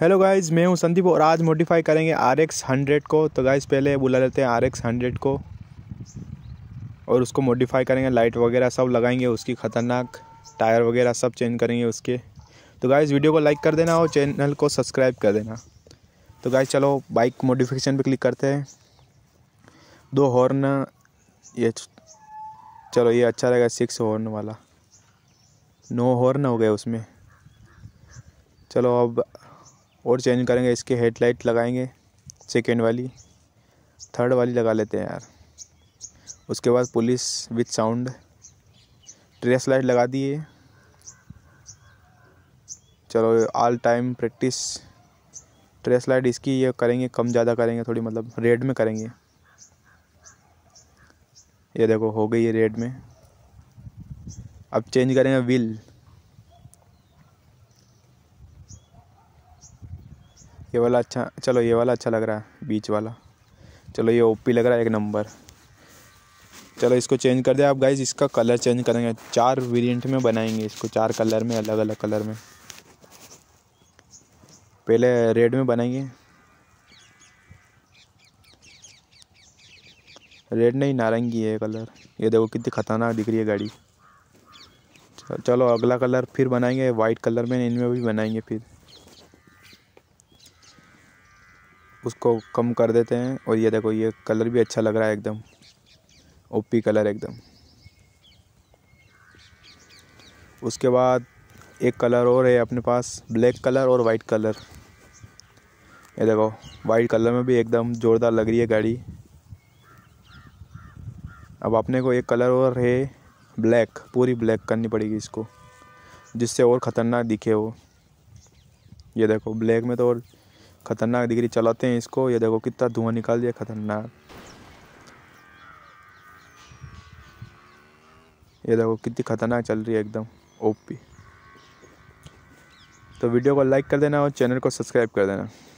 hello guys मैं हूं संदीप और आज मॉडिफाई करेंगे आर एक्स हंड्रेड को तो गाइस पहले बुला लेते हैं आर एक्स हंड्रेड को और उसको मॉडिफाई करेंगे लाइट वगैरह सब लगाएंगे उसकी ख़तरनाक टायर वगैरह सब चेंज करेंगे उसके तो गाइस वीडियो को लाइक कर देना और चैनल को सब्सक्राइब कर देना तो गाइज चलो बाइक मोडिफिकेशन पर क्लिक करते हैं दो हॉर्न ये चलो ये अच्छा रहेगा सिक्स हॉर्न वाला नो हॉर्न हो गए उसमें चलो अब और चेंज करेंगे इसके हेडलाइट लगाएंगे सेकेंड वाली थर्ड वाली लगा लेते हैं यार उसके बाद police with sound trace light लगा दिए चलो all time practice trace light इसकी ये करेंगे कम ज़्यादा करेंगे थोड़ी मतलब रेड में करेंगे ये देखो हो गई है रेड में अब चेंज करेंगे व्हील ये वाला अच्छा चलो ये वाला अच्छा लग रहा है बीच वाला चलो ये ओपी लग रहा है एक नंबर चलो इसको चेंज कर दे आप गाइज इसका कलर चेंज करेंगे चार वेरिएंट में बनाएंगे इसको चार कलर में अलग अलग कलर में पहले रेड में बनाएंगे रेड नहीं नारंगी है कलर ये देखो कितनी खतरनाक दिख रही है गाड़ी चलो अगला कलर फिर बनाएंगे वाइट कलर में इनमें भी बनाएंगे फिर उसको कम कर देते हैं और ये देखो ये कलर भी अच्छा लग रहा है एकदम ओपी कलर एकदम उसके बाद एक कलर और है अपने पास ब्लैक कलर और वाइट कलर ये देखो वाइट कलर में भी एकदम ज़ोरदार लग रही है गाड़ी अब अपने को एक कलर और है ब्लैक पूरी ब्लैक करनी पड़ेगी इसको जिससे और ख़तरनाक दिखे वो ये देखो ब्लैक में तो और खतरनाक डिग्री चलाते हैं इसको ये देखो कितना धुआं निकाल दिया खतरनाक ये देखो कितनी खतरनाक चल रही है एकदम ओपी तो वीडियो को लाइक कर देना और चैनल को सब्सक्राइब कर देना